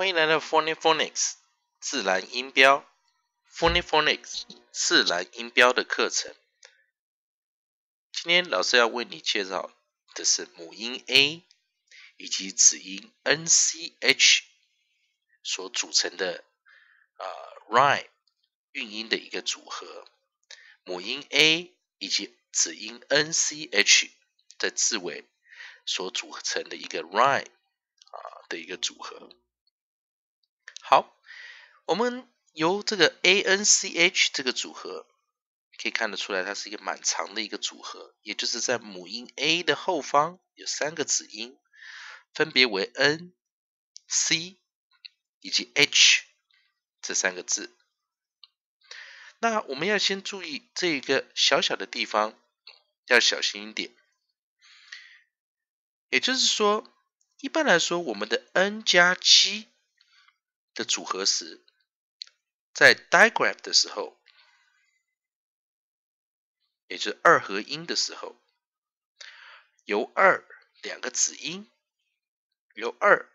欢迎来到 Phonics 自然音标 Phonics 自然音标的课程。今天老师要为你介绍的是母音 A 以及子音 N C H 所组成的啊 rhyme 韵音的一个组合。母音 A 以及子音 N C H 的字尾所组成的一个 rhyme 啊的一个组合。好，我们由这个 a n c h 这个组合可以看得出来，它是一个蛮长的一个组合，也就是在母音 a 的后方有三个子音，分别为 n、c 以及 h 这三个字。那我们要先注意这一个小小的地方，要小心一点。也就是说，一般来说，我们的 n 加七。的组合时，在 digraph 的时候，也就是二合音的时候，由二两个子音由二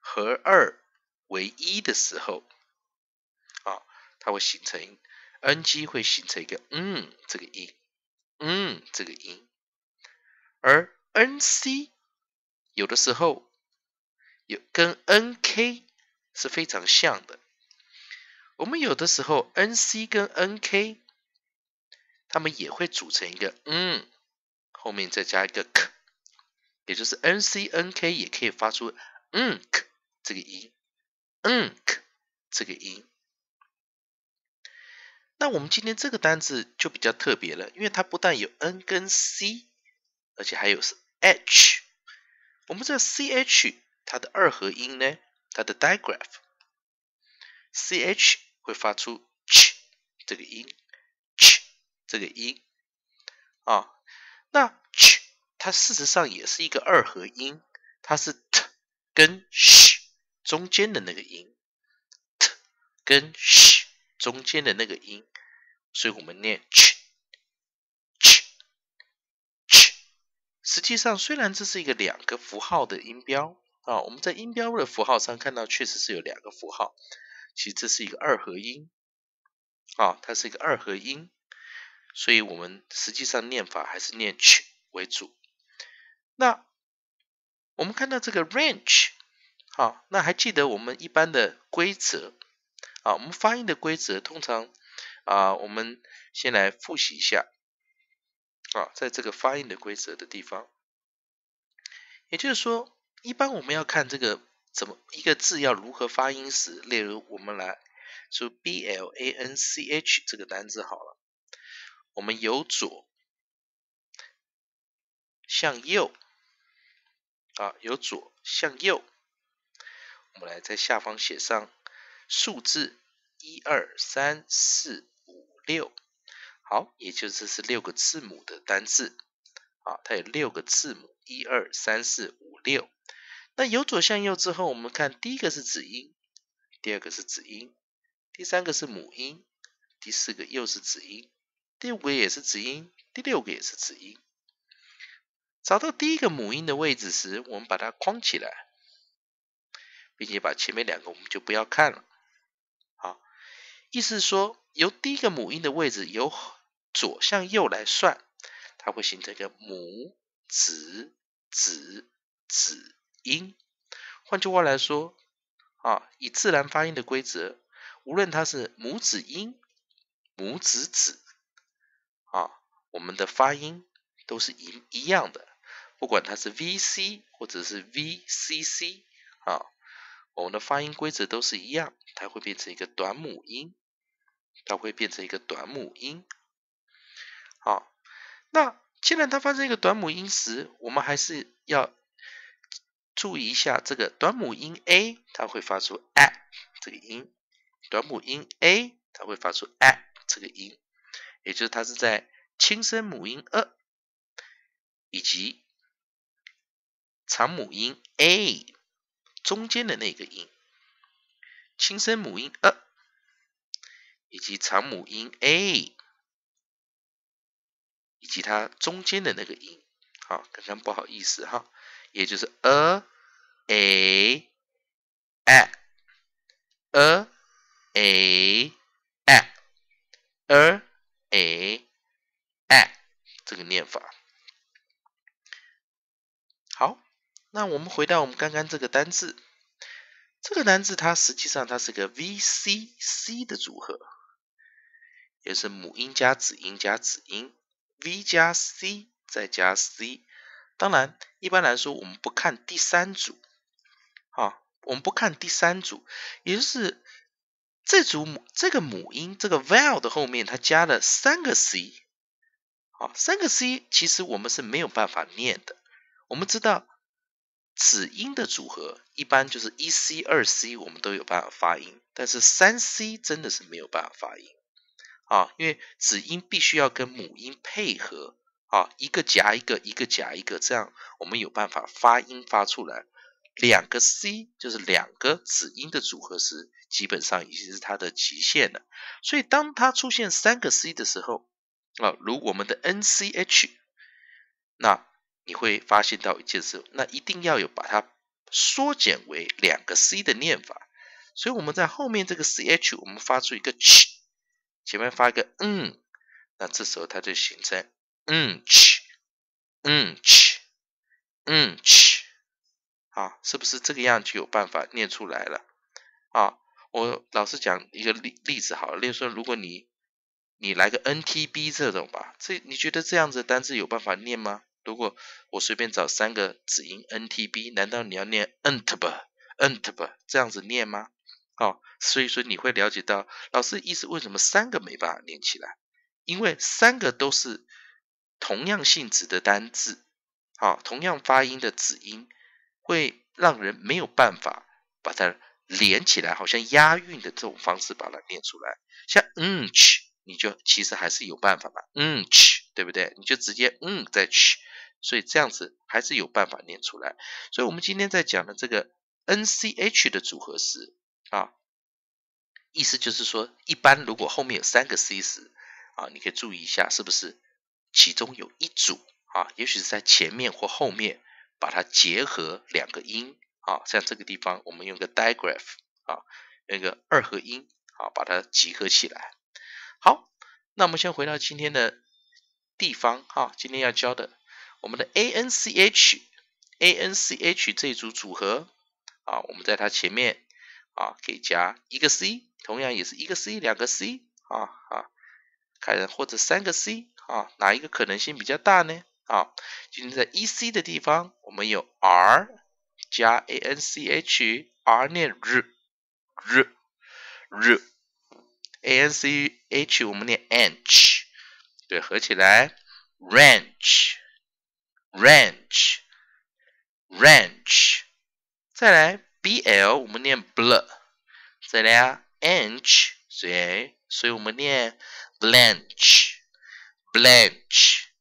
和二为一的时候，啊，它会形成 ng 会形成一个嗯这个音，嗯这个音，而 nc 有的时候有跟 nk。是非常像的。我们有的时候，nc 跟 nk，他们也会组成一个嗯，后面再加一个 k，也就是 ncnk 也可以发出 unk 这个音，unk 这个音。那我们今天这个单字就比较特别了，因为它不但有 n 跟 c，而且还有是 h。我们这 ch 它的二合音呢？它的 digraph c h 会发出 ch 这个音，ch 这个音啊，那 ch 它事实上也是一个二合音，它是 t 跟 sh 中间的那个音，t 跟 sh 中间的那个音，所以我们念 ch ch ch，实际上虽然这是一个两个符号的音标。啊，我们在音标的符号上看到，确实是有两个符号。其实这是一个二合音，啊，它是一个二合音，所以我们实际上念法还是念去为主。那我们看到这个 “range”，好，那还记得我们一般的规则啊？我们发音的规则通常啊，我们先来复习一下啊，在这个发音的规则的地方，也就是说。一般我们要看这个怎么一个字要如何发音时，例如我们来说 “b l a n c h” 这个单字好了，我们由左向右啊，由左向右，我们来在下方写上数字一二三四五六，好，也就是是六个字母的单字啊，它有六个字母一二三四五六。那由左向右之后，我们看第一个是子音，第二个是子音，第三个是母音，第四个又是子音，第五个也是子音，第六个也是子音。找到第一个母音的位置时，我们把它框起来，并且把前面两个我们就不要看了。好，意思是说，由第一个母音的位置由左向右来算，它会形成一个母子子子。音，换句话来说，啊，以自然发音的规则，无论它是母子音、母子子，啊，我们的发音都是一一样的，不管它是 VC 或者是 VCC，啊，我们的发音规则都是一样，它会变成一个短母音，它会变成一个短母音，好，那既然它发生一个短母音时，我们还是要。注意一下，这个短母音 a，它会发出 a 这个音；短母音 a，它会发出 a 这个音。也就是它是在轻声母音 e 以及长母音 a 中间的那个音；轻声母音 e 以及长母音 a 以及它中间的那个音。好，刚刚不好意思哈。也就是 a a a a a a a a a 这个念法。好，那我们回到我们刚刚这个单字，这个单字它实际上它是个 V C C 的组合，也是母音加子音加子音，V 加 C 再加 C。当然，一般来说，我们不看第三组，啊，我们不看第三组，也就是这组母这个母音这个 vowel 的后面，它加了三个 c，啊，三个 c，其实我们是没有办法念的。我们知道子音的组合一般就是一 c、二 c，我们都有办法发音，但是三 c 真的是没有办法发音，啊，因为子音必须要跟母音配合。啊，一个夹一个，一个夹一个，这样我们有办法发音发出来。两个 C 就是两个子音的组合时，基本上已经是它的极限了。所以当它出现三个 C 的时候，啊，如我们的 N C H，那你会发现到一件事，那一定要有把它缩减为两个 C 的念法。所以我们在后面这个 C H，我们发出一个 “ch”，前面发一个 “n”，那这时候它就形成。嗯切，嗯切，嗯切，啊，是不是这个样就有办法念出来了？啊，我老师讲一个例例子，好，例如说，如果你你来个 N T B 这种吧，这你觉得这样子的单字有办法念吗？如果我随便找三个子音 N T B，难道你要念 N T B N T B 这样子念吗？哦，所以说你会了解到，老师意思为什么三个没办法连起来？因为三个都是。同样性质的单字，好，同样发音的子音，会让人没有办法把它连起来，好像押韵的这种方式把它念出来。像嗯，n c h 你就其实还是有办法的，嗯，n c h 对不对？你就直接嗯再去，所以这样子还是有办法念出来。所以我们今天在讲的这个 nch 的组合时，啊，意思就是说，一般如果后面有三个 c 时，啊，你可以注意一下是不是。其中有一组啊，也许是在前面或后面，把它结合两个音啊，像这个地方，我们用个 diagraph 啊，那个二合音啊，把它集合起来。好，那我们先回到今天的地方哈，今天要教的，我们的 a n c h a n c h 这一组组合啊，我们在它前面啊，给加一个 c，同样也是一个 c，两个 c 啊啊，看或者三个 c。啊，哪一个可能性比较大呢？啊，今天在 E C 的地方，我们有 R 加 A N C H R 念 R R R a N C H 我们念 N H，对，合起来 Ranch，Ranch，Ranch，再来 B L 我们念 Bl，再来啊 N H，所以，所以我们念 b l a n c h b l a n c h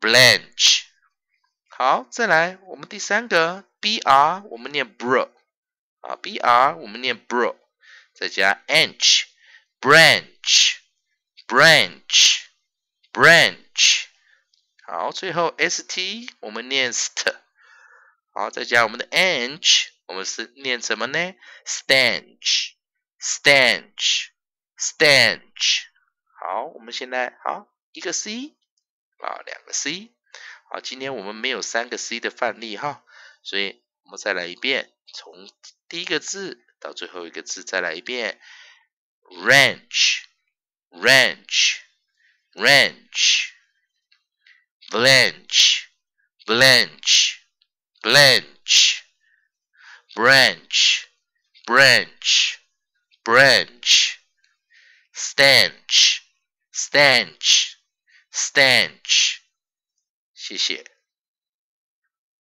b l a n c h 好，再来我们第三个 br，我们念 bro 啊，br 我们念 bro，再加 nch，branch，branch，branch。好，最后 st，我们念 st。好，再加我们的 nch，我们是念什么呢 s t a n c h s t a n c h s t a n c h 好，我们现在好。一个 c 啊，两个 c。啊，今天我们没有三个 c 的范例哈，所以我们再来一遍，从第一个字到最后一个字再来一遍。Ranch，Ranch，Ranch，Blanch，Blanch。血。